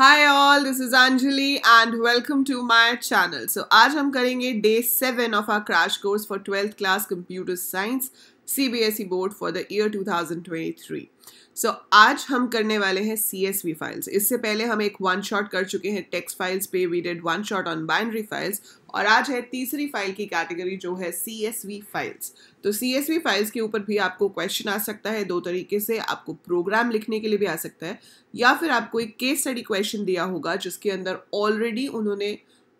Hi all, this is Anjali and welcome to my channel. So, today we are doing day 7 of our crash course for 12th class computer science CBSE board for the year 2023. So so, आज हम करने वाले हैं सी S V files इससे पहले हम एक one shot कर चुके हैं टेक्स फाइल्स पे we did one shot on binary files और आज है तीसरी फाइल की कैटेगरी जो है सी एस वी फाइल्स तो सी एस वी फाइल्स के ऊपर भी आपको क्वेश्चन आ सकता है दो तरीके से आपको प्रोग्राम लिखने के लिए भी आ सकता है या फिर आपको एक केस स्टडी क्वेश्चन दिया होगा जिसके अंदर ऑलरेडी उन्होंने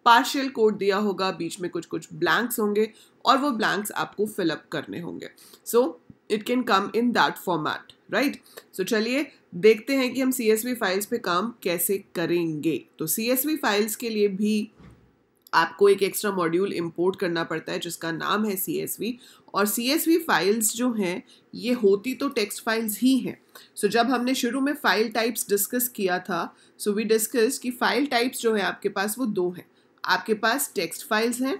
पार्शियल कोड दिया होगा बीच में कुछ कुछ ब्लैंक्स होंगे और वो ब्लैंक्स आपको फिलअप करने होंगे so it can come in that format right सो चलिए देखते हैं कि हम सी फाइल्स पे काम कैसे करेंगे तो सी फाइल्स के लिए भी आपको एक एक्स्ट्रा मॉड्यूल इंपोर्ट करना पड़ता है जिसका नाम है सी और सी फाइल्स जो हैं ये होती तो टेक्स्ट फाइल्स ही हैं सो so, जब हमने शुरू में फ़ाइल टाइप्स डिस्कस किया था सो वी डिस्कस कि फ़ाइल टाइप्स जो है आपके पास वो दो हैं आपके पास टेक्स्ट फाइल्स हैं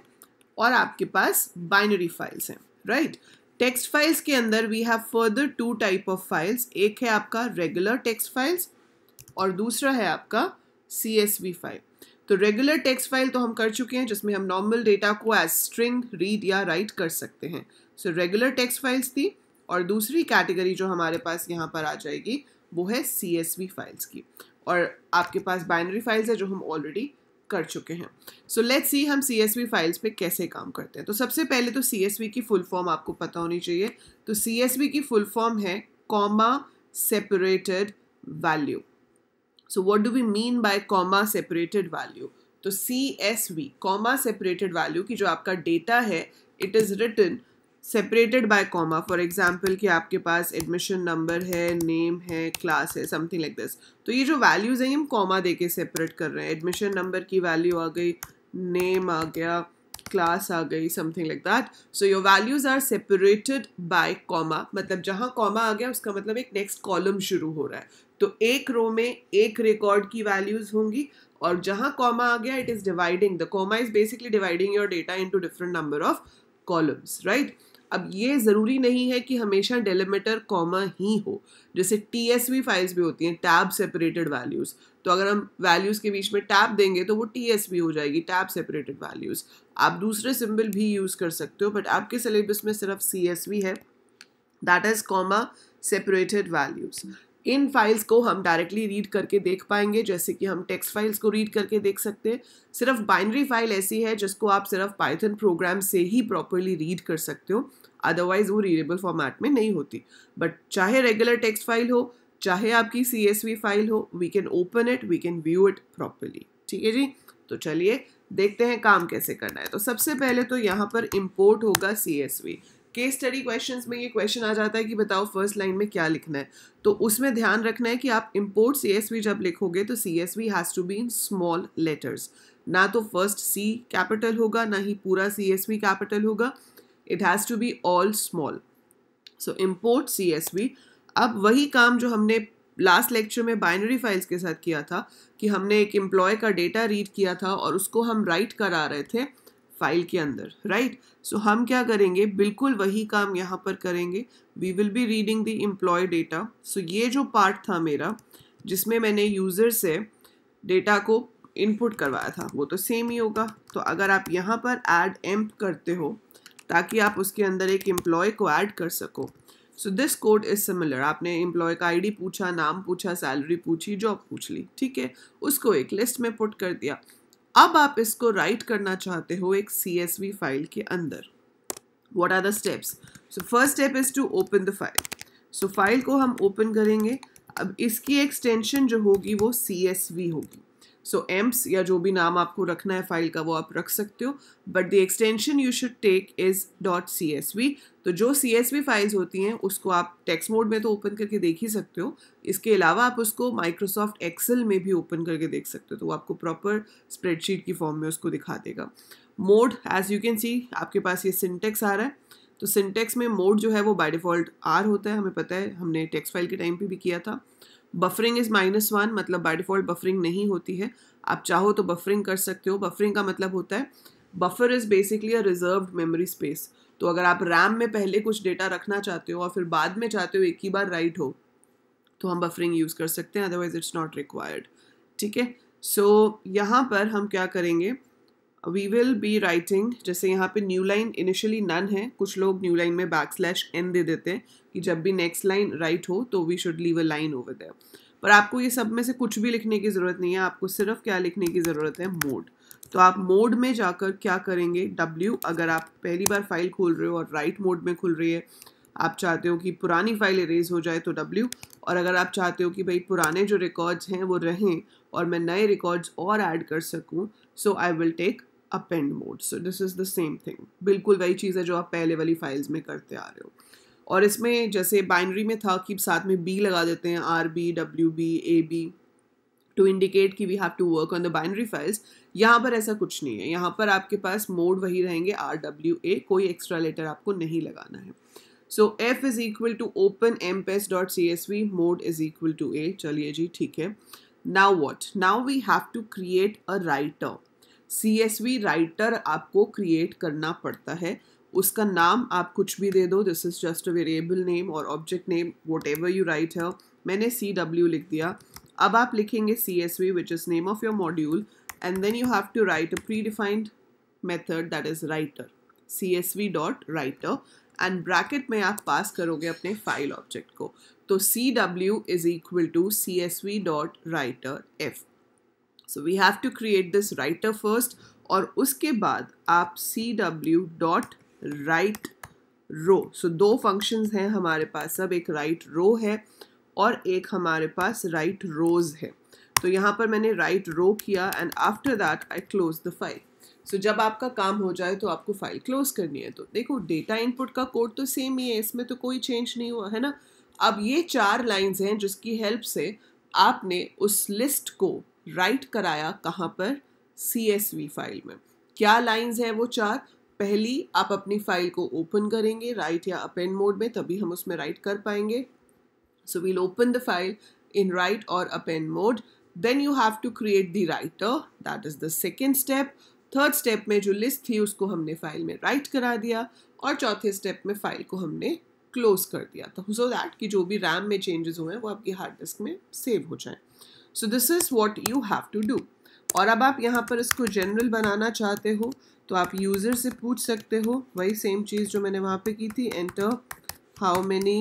और आपके पास बाइनरी फाइल्स हैं राइट right? टेक्स्ट फाइल्स के अंदर we have further two type of files एक है आपका रेगुलर टेक्स्ट फाइल्स और दूसरा है आपका सी एस वी फाइल तो रेगुलर टेक्स्ट फाइल तो हम कर चुके हैं जिसमें हम नॉर्मल डेटा को एज स्ट्रिंग रीड या राइट कर सकते हैं सो रेगुलर टेक्स्ट फाइल्स थी और दूसरी कैटेगरी जो हमारे पास यहाँ पर आ जाएगी वो है सी एस वी फाइल्स की और आपके पास बाइनरी फाइल्स है जो हम ऑलरेडी कर चुके हैं सो लेट्स सी हम सी एस वी फाइल्स पर कैसे काम करते हैं तो सबसे पहले तो सी एस वी की फुल फॉर्म आपको पता होनी चाहिए तो सी एस की फुल फॉर्म है comma separated value so what do we mean by comma separated value तो C S V comma separated value की जो आपका डेटा है it is written separated by comma for example कि आपके पास एडमिशन नंबर है नेम है क्लास है समथिंग लाइक दिस तो ये जो वैल्यूज़ हैं हम कॉमा दे के सेपरेट कर रहे हैं एडमिशन नंबर की वैल्यू आ गई नेम आ गया क्लास आ गई something like that so your values are separated by comma मतलब जहाँ कॉमा आ गया उसका मतलब एक नेक्स्ट कॉलम शुरू हो रहा है तो एक रो में एक रिकॉर्ड की वैल्यूज़ होंगी और जहाँ कॉमा आ गया it is dividing the comma is basically dividing your data into different number of columns right अब ये ज़रूरी नहीं है कि हमेशा डेलिमिटर कॉमा ही हो जैसे टी एस वी फाइल्स भी होती हैं टैब सेपरेटेड वैल्यूज़ तो अगर हम वैल्यूज़ के बीच में टैब देंगे तो वो टी एस वी हो जाएगी टैब सेपरेटेड वैल्यूज़ आप दूसरे सिम्बल भी यूज़ कर सकते हो बट आपके सिलेबस में सिर्फ सी एस वी है that is comma separated values इन फाइल्स को हम डायरेक्टली रीड करके देख पाएंगे जैसे कि हम टेक्स्ट फाइल्स को रीड करके देख सकते हैं सिर्फ बाइनरी फाइल ऐसी है जिसको आप सिर्फ पाइथन प्रोग्राम से ही प्रॉपरली रीड कर सकते हो अदरवाइज वो रीडेबल फॉर्मेट में नहीं होती बट चाहे रेगुलर टेक्स्ट फाइल हो चाहे आपकी सी फाइल हो we can open it we can view it properly ठीक है जी तो चलिए देखते हैं काम कैसे करना है तो सबसे पहले तो यहाँ पर इम्पोर्ट होगा C S V case study questions में ये क्वेश्चन आ जाता है कि बताओ फर्स्ट लाइन में क्या लिखना है तो उसमें ध्यान रखना है कि आप इम्पोर्ट सी जब लिखोगे तो C S V has to be in small letters ना तो फर्स्ट सी कैपिटल होगा ना ही पूरा सी एस वी कैपिटल होगा it has to be all small so import C S V अब वही काम जो हमने लास्ट लेक्चर में बाइनरी फाइल्स के साथ किया था कि हमने एक एम्प्लॉय का डेटा रीड किया था और उसको हम राइट करा रहे थे फाइल के अंदर राइट right? सो so, हम क्या करेंगे बिल्कुल वही काम यहाँ पर करेंगे we will be reading the employee data so ये जो पार्ट था मेरा जिसमें मैंने यूज़र से डेटा को इनपुट करवाया था वो तो सेम ही होगा तो अगर आप यहाँ पर ऐड एम्प करते हो ताकि आप उसके अंदर एक एम्प्लॉय को ऐड कर सको so this code is similar आपने एम्प्लॉय का आईडी पूछा नाम पूछा सैलरी पूछी जॉब पूछ ली ठीक है उसको एक लिस्ट में पुट कर दिया अब आप इसको राइट करना चाहते हो एक सी फाइल के अंदर what are the steps so first step is to open the file so file को हम ओपन करेंगे अब इसकी एक्सटेंशन जो होगी वो सी होगी सो एम्प्स या जो भी नाम आपको रखना है फाइल का वो आप रख सकते हो but the extension you should take is dot C S V तो जो सी एस वी फाइल्स होती हैं उसको आप टेक्स्ट मोड में तो ओपन करके देख ही सकते हो इसके अलावा आप उसको माइक्रोसॉफ्ट एक्सेल में भी ओपन करके देख सकते हो तो वो आपको प्रॉपर स्प्रेडशीट की फॉर्म में उसको दिखा देगा mode as you can see आपके पास ये सिंटेक्स आ रहा है तो सिंटेक्स में मोड जो है वो बाय डिफ़ॉल्ट आर होता है हमें पता है हमने टेक्स्ट फाइल के टाइम पे भी किया था बफरिंग इज़ माइनस वन मतलब बाय डिफ़ॉल्ट बफरिंग नहीं होती है आप चाहो तो बफरिंग कर सकते हो बफरिंग का मतलब होता है buffer is basically a reserve memory space तो अगर आप रैम में पहले कुछ डेटा रखना चाहते हो और फिर बाद में चाहते हो एक ही बार राइट हो तो हम बफरिंग यूज़ कर सकते हैं अदरवाइज इट्स नॉट रिक्वायर्ड ठीक है सो यहाँ पर हम क्या करेंगे वी विल बी राइटिंग जैसे यहाँ पे न्यू लाइन इनिशियली नन है कुछ लोग न्यू लाइन में बैक स्लैश एन दे देते हैं कि जब भी नेक्स्ट लाइन राइट हो तो we should leave a line over there पर आपको ये सब में से कुछ भी लिखने की ज़रूरत नहीं है आपको सिर्फ क्या लिखने की ज़रूरत है मोड तो आप मोड में जाकर क्या करेंगे डब्ल्यू अगर आप पहली बार फाइल खोल रहे हो और राइट मोड में खुल रही है आप चाहते हो कि पुरानी फाइल इरेज हो जाए तो डब्ल्यू और अगर आप चाहते हो कि भाई पुराने जो रिकॉर्ड्स हैं वो रहें और मैं नए रिकॉर्ड्स और ऐड कर सकूं so I will take append mode so this is the same thing बिल्कुल वही चीज़ है जो आप पहले वाली फाइल्स में करते आ रहे हो और इसमें जैसे बाइनरी में था कि साथ में बी लगा देते हैं R B W B A B to indicate कि we have to work on the binary files यहाँ पर ऐसा कुछ नहीं है यहाँ पर आपके पास मोड वही रहेंगे आर डब्ल्यू ए कोई एक्स्ट्रा लेटर आपको नहीं लगाना है so F is equal to open emps dot C S V mode is equal to A चलिए जी ठीक है now what now we have to create a writer C S V writer आपको create करना पड़ता है उसका नाम आप कुछ भी दे दो this is just a variable name और object name whatever you write है मैंने सी डब्ल्यू लिख दिया अब आप लिखेंगे C S V which is name of your module and then you have to write a predefined method that is writer C S V dot writer and bracket में आप pass करोगे अपने file object को तो C W is equal to C S V dot writer F so we have to create this writer first और उसके बाद आप C W dot write row so दो फंक्शंस हैं हमारे पास अब एक राइट right रो है और एक हमारे पास राइट right रोज है तो यहाँ पर मैंने राइट right रो किया and after that I close the file so जब आपका काम हो जाए तो आपको फाइल क्लोज करनी है तो देखो डेटा इनपुट का कोड तो सेम ही है इसमें तो कोई चेंज नहीं हुआ है ना अब ये चार लाइंस हैं जिसकी हेल्प से आपने उस लिस्ट को राइट कराया कहाँ पर सी फाइल में क्या लाइंस हैं वो चार पहली आप अपनी फाइल को ओपन करेंगे राइट या अपेंड मोड में तभी हम उसमें राइट कर पाएंगे so we'll open the file in write और append mode then you have to create the writer that is the second step third step में जो लिस्ट थी उसको हमने फाइल में राइट करा दिया और चौथे स्टेप में फाइल को हमने क्लोज कर दिया तो सो दैट कि जो भी रैम में चेंजेस हुए हैं वो आपकी हार्ड डिस्क में सेव हो जाएं so this is what you have to do और अब आप यहाँ पर इसको जनरल बनाना चाहते हो तो आप यूज़र से पूछ सकते हो वही सेम चीज़ जो मैंने वहाँ पे की थी enter how many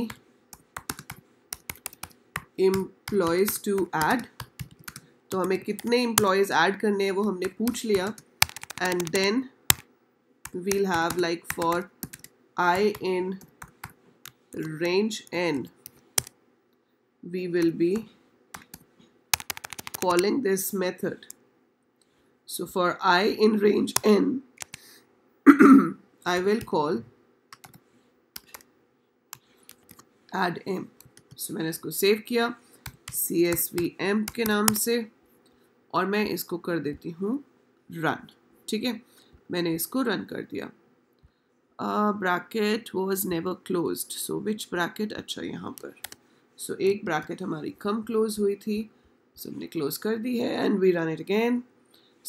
employees to add तो हमें कितने एम्प्लॉयज़ ऐड करने हैं वो हमने पूछ लिया and then we'll have like for I in range and we will be calling this method. So for i in range n, I will call add m. So मैंने इसको save किया csv m के नाम से और मैं इसको कर देती हूँ run. ठीक है मैंने इसको run कर दिया uh, bracket was never closed. So which bracket? अच्छा यहाँ पर so, एक bracket हमारी कम close हुई थी So we close kar di hai and we run it again.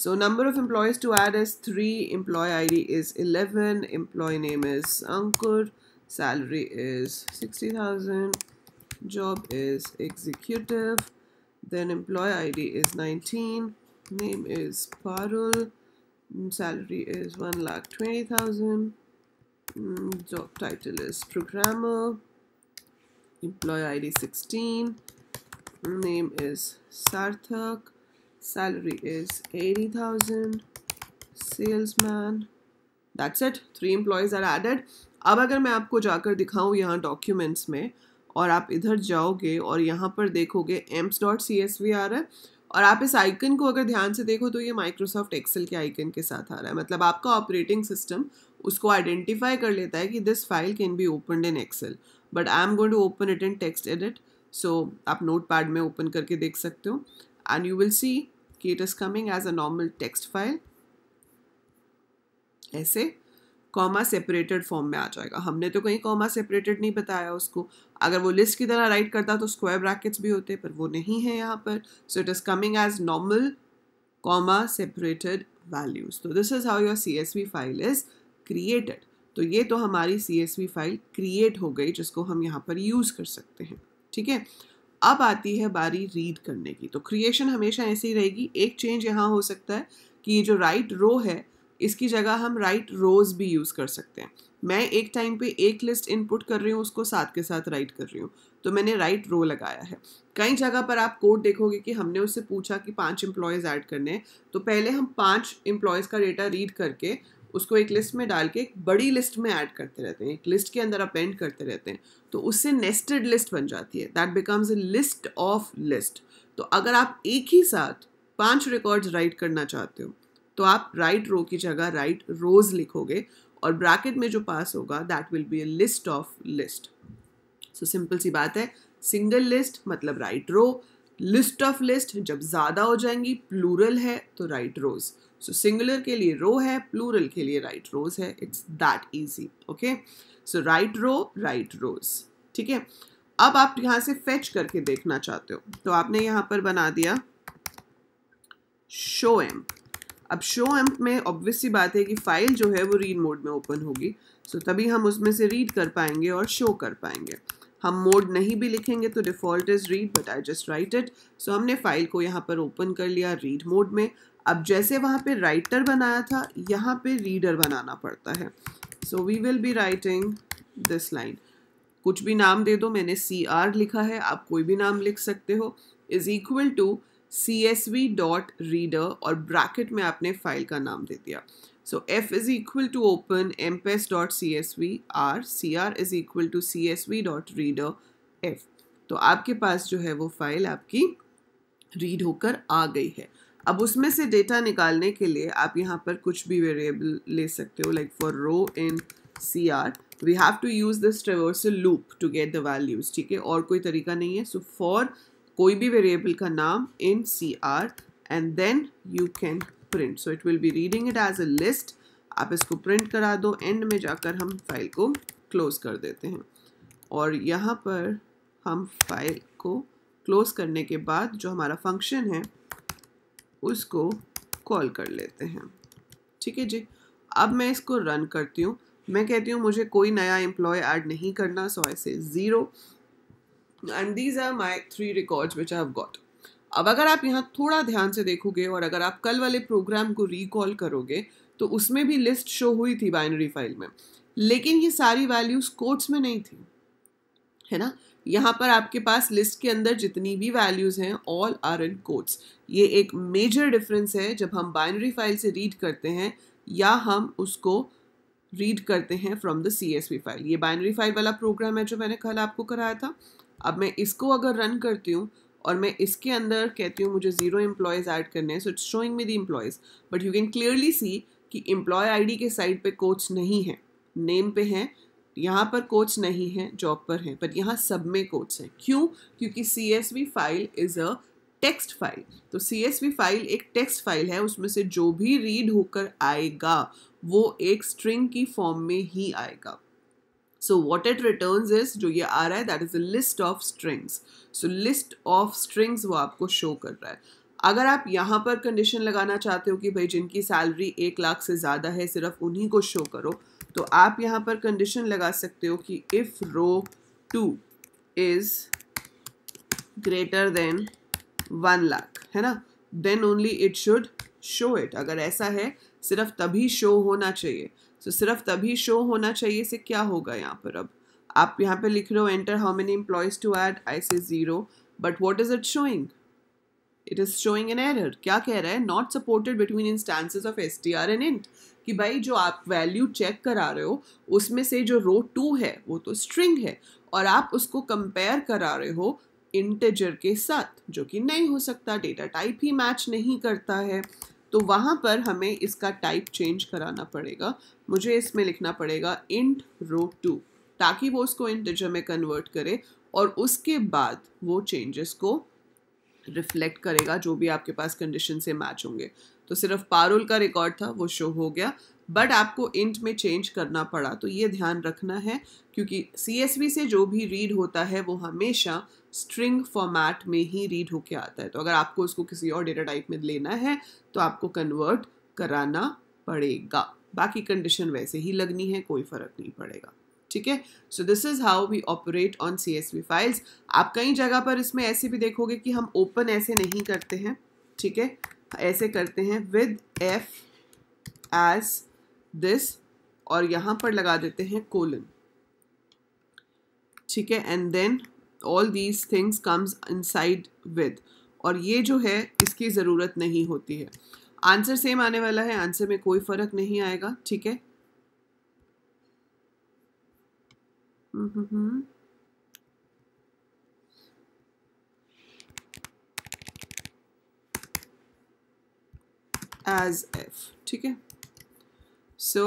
So number of employees to add is 3, employee ID is 11, employee name is Ankur, salary is 60,000, job is executive, then employee ID is 19, name is Parul, salary is 1,20,000, mm, job title is programmer, employee ID 16, name is Sarthak salary is 80,000 salesman that's it three employees are added अब अगर मैं आपको जाकर दिखाऊं यहाँ documents में और आप इधर जाओगे और यहाँ पर देखोगे emps dot C S V आ रहा है और आप इस आइकन को अगर ध्यान से देखो तो ये माइक्रोसॉफ्ट एक्सेल के आइकन के साथ आ रहा है मतलब आपका ऑपरेटिंग सिस्टम उसको आइडेंटिफाई कर लेता है कि this file can be opened in Excel but I am going to open it in text edit so आप नोट पैड में ओपन करके देख सकते हो एंड यू विल सी कि it is coming as a normal text file ऐसे comma separated form में आ जाएगा हमने तो कहीं कॉमा सेपरेटेड नहीं बताया उसको अगर वो लिस्ट की तरह राइट करता तो स्क्वायर ब्रैकेट्स भी होते पर वो नहीं है यहाँ पर so it is coming as normal comma separated values तो this is how your C S V file is created तो ये तो हमारी C S V file create हो गई जिसको हम यहाँ पर यूज़ कर सकते हैं ठीक है अब आती है बारी रीड करने की तो क्रिएशन हमेशा ऐसे ही रहेगी एक चेंज यहाँ हो सकता है कि ये जो राइट रो है इसकी जगह हम राइट रोज़ भी यूज़ कर सकते हैं मैं एक टाइम पे एक लिस्ट इनपुट कर रही हूँ उसको साथ के साथ राइट कर रही हूँ तो मैंने राइट रो लगाया है कई जगह पर आप कोड देखोगे कि हमने उससे पूछा कि पांच एम्प्लॉयज़ ऐड करने हैं तो पहले हम पांच एम्प्लॉयज़ का डेटा रीड करके उसको एक लिस्ट में डाल के एक बड़ी लिस्ट में ऐड करते रहते हैं एक लिस्ट के अंदर अपेंड करते रहते हैं तो उससे नेस्टेड लिस्ट बन जाती है that becomes a list of list तो अगर आप एक ही साथ पांच रिकॉर्ड्स राइट करना चाहते हो तो आप राइट रो की जगह राइट रोज लिखोगे और ब्रैकेट में जो पास होगा that will be a list of list so simple सी बात है सिंगल लिस्ट मतलब write row list of list जब ज़्यादा हो जाएंगी प्लूरल है तो राइट रोज़ सो सिंगुलर के लिए रो है प्लूरल के लिए राइट right रोज है it's that easy okay so write row write rows ठीक है अब आप यहां से फेच करके देखना चाहते हो तो आपने यहाँ पर बना दिया शो एम्प अब शो एम्प में ऑब्वियसली बात है कि फाइल जो है वो रीड मोड में ओपन होगी सो so, तभी हम उसमें से रीड कर पाएंगे और शो कर पाएंगे हम मोड नहीं भी लिखेंगे तो default is read but I just write it so हमने फाइल को यहाँ पर ओपन कर लिया रीड मोड में अब जैसे वहाँ पे राइटर बनाया था यहाँ पे रीडर बनाना पड़ता है so we will be writing this line कुछ भी नाम दे दो मैंने सी आर लिखा है आप कोई भी नाम लिख सकते हो is equal to C S V dot reader और ब्रैकेट में आपने फाइल का नाम दे दिया so F is equal to open emps dot C S V R C R is equal to C S V dot reader F तो आपके पास जो है वो फाइल आपकी रीड होकर आ गई है अब उसमें से डेटा निकालने के लिए आप यहाँ पर कुछ भी वेरिएबल ले सकते हो like for row in C R we have to use this traversal loop to get the values ठीक है और कोई तरीका नहीं है सो so फॉर कोई भी वेरिएबल का नाम in C R and then you can print so it will be reading it as a list आप इसको प्रिंट करा दो एंड में जाकर हम फाइल को क्लोज कर देते हैं और यहाँ पर हम फाइल को क्लोज करने के बाद जो हमारा फंक्शन है उसको कॉल कर लेते हैं ठीक है जी अब मैं इसको रन करती हूँ मैं कहती हूँ मुझे कोई नया एम्प्लॉय ऐड नहीं करना so I say zero and these are my three records which I have got अब अगर आप यहाँ थोड़ा ध्यान से देखोगे और अगर आप कल वाले प्रोग्राम को रिकॉल करोगे तो उसमें भी लिस्ट शो हुई थी बाइनरी फाइल में लेकिन ये सारी वैल्यूज कोट्स में नहीं थी है ना यहाँ पर आपके पास लिस्ट के अंदर जितनी भी वैल्यूज़ हैं ऑल आर इन कोट्स ये एक मेजर डिफरेंस है जब हम बाइनरी फाइल से रीड करते हैं या हम उसको रीड करते हैं from the C S P file ये बाइनरी फाइल वाला प्रोग्राम है जो मैंने कल आपको कराया था अब मैं इसको अगर रन करती हूँ और मैं इसके अंदर कहती हूँ मुझे ज़ीरो एम्प्लॉयज़ ऐड करने हैं so it's showing me the employees but you can clearly see कि एम्प्लॉय आईडी के साइड पे कोच नहीं है नेम पे हैं यहाँ पर कोच नहीं है जॉब पर है बट यहाँ सब में कोच है क्यों क्योंकि C S V file is a text file तो सी एस वी फाइल एक टेक्स्ट फाइल है उसमें से जो भी रीड होकर आएगा वो एक स्ट्रिंग की फॉर्म में ही आएगा so what it return is जो ये आ रहा है that is a list of strings so list of strings वो आपको शो कर रहा है अगर आप यहाँ पर कंडीशन लगाना चाहते हो कि भाई जिनकी सैलरी एक लाख से ज़्यादा है सिर्फ उन्हीं को शो करो तो आप यहाँ पर कंडीशन लगा सकते हो कि if row two is greater than one lakh है ना then only it should show it अगर ऐसा है सिर्फ तभी शो होना चाहिए सो so, सिर्फ तभी शो होना चाहिए से क्या होगा यहाँ पर अब आप यहाँ पे लिख रहे हो enter how many employees to add I say zero but what is it showing it is showing an error क्या कह रहा है not supported between instances of S T R and int कि भाई जो आप वैल्यू चेक करा रहे हो उसमें से जो रो टू है वो तो स्ट्रिंग है और आप उसको कंपेयर करा रहे हो इंटेजर के साथ जो कि नहीं हो सकता डेटा टाइप ही मैच नहीं करता है तो वहाँ पर हमें इसका टाइप चेंज कराना पड़ेगा मुझे इसमें लिखना पड़ेगा इंट रो टू ताकि वो उसको इंटेजर में कन्वर्ट करे और उसके बाद वो चेंजेस को रिफ्लेक्ट करेगा जो भी आपके पास कंडीशन से मैच होंगे तो सिर्फ पारुल का रिकॉर्ड था वो शो हो गया बट आपको इंट में चेंज करना पड़ा तो ये ध्यान रखना है क्योंकि सी से जो भी रीड होता है वो हमेशा स्ट्रिंग फॉर्मेट में ही रीड होके आता है तो अगर आपको उसको किसी और डेटा टाइप में लेना है तो आपको कन्वर्ट कराना पड़ेगा बाकी कंडीशन वैसे ही लगनी है कोई फ़र्क नहीं पड़ेगा ठीक है so this is how we operate on C S V files आप कई जगह पर इसमें ऐसे भी देखोगे कि हम ओपन ऐसे नहीं करते हैं ठीक है ऐसे करते हैं विद एफ एज दिस और यहाँ पर लगा देते हैं कोलन ठीक है and then all these things comes inside with और ये जो है इसकी ज़रूरत नहीं होती है आंसर सेम आने वाला है आंसर में कोई फ़र्क नहीं आएगा ठीक है हम्म हम्म, हम्म। एज एफ ठीक है सो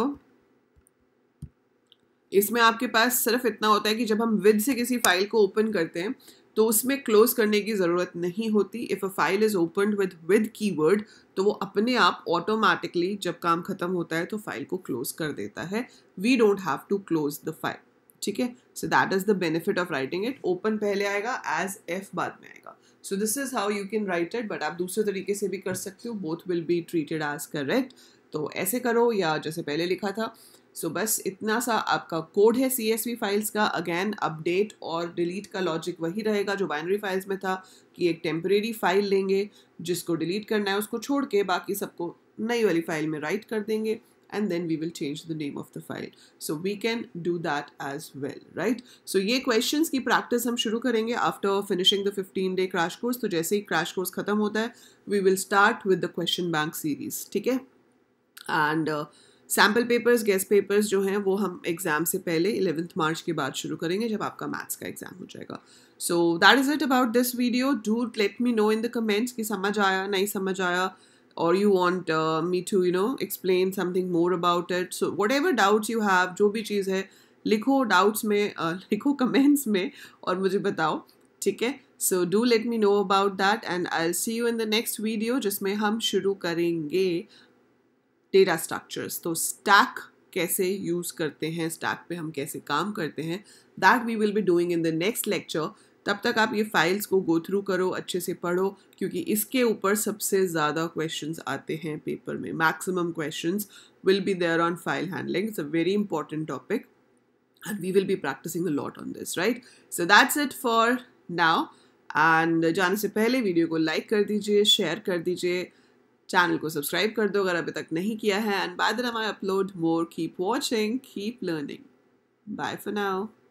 इसमें आपके पास सिर्फ इतना होता है कि जब हम विद से किसी फाइल को ओपन करते हैं तो उसमें क्लोज करने की ज़रूरत नहीं होती if a file is open with with keyword तो वो अपने आप ऑटोमेटिकली जब काम ख़त्म होता है तो फाइल को क्लोज कर देता है we don't have to close the file ठीक है so that is the benefit of writing it open पहले आएगा एज एफ बाद में आएगा so this is how you can write it but आप दूसरे तरीके से भी कर सकते हो both will be treated as correct तो ऐसे करो या जैसे पहले लिखा था सो so, बस इतना सा आपका कोड है सी एस वी फाइल्स का अगेन अपडेट और डिलीट का लॉजिक वही रहेगा जो बाइनरी फाइल्स में था कि एक टेम्परेरी फाइल लेंगे जिसको डिलीट करना है उसको छोड़ के बाकी सबको नई वाली फाइल में राइट कर देंगे and then we will change the name of the file. So we can do that as well, right? So ye questions ki practice hum shuru karenge after finishing the 15 day crash course. to jaise hi crash course khatam hota hai we will start with the question bank series, theek hai And uh, sample papers guess papers जो हैं वो हम exam से पहले eleventh March के बाद शुरू करेंगे जब आपका मैथ्स का एग्ज़ाम हो जाएगा so that is it about this video do let me know in the comments कि समझ आया नहीं समझ आया और you want me to you know explain something more about it so whatever doubts you have जो भी चीज़ है लिखो डाउट्स में uh, लिखो कमेंट्स में और मुझे बताओ ठीक है so do let me know about that and I see you in the next video जिसमें हम शुरू करेंगे डेटा स्ट्रक्चर्स तो स्टैक कैसे यूज़ करते हैं स्टैक पे हम कैसे काम करते हैं that we will be doing in the next lecture तब तक आप ये फाइल्स को गो थ्रू करो अच्छे से पढ़ो क्योंकि इसके ऊपर सबसे ज़्यादा क्वेश्चंस आते हैं पेपर में maximum questions will be there on file handling it's a very important topic and we will be practising a lot on this right so that's it for now and जाने से पहले video को like कर दीजिए share कर दीजिए channel को subscribe कर दो अगर अभी तक नहीं किया है and by the time I upload more keep watching keep learning bye for now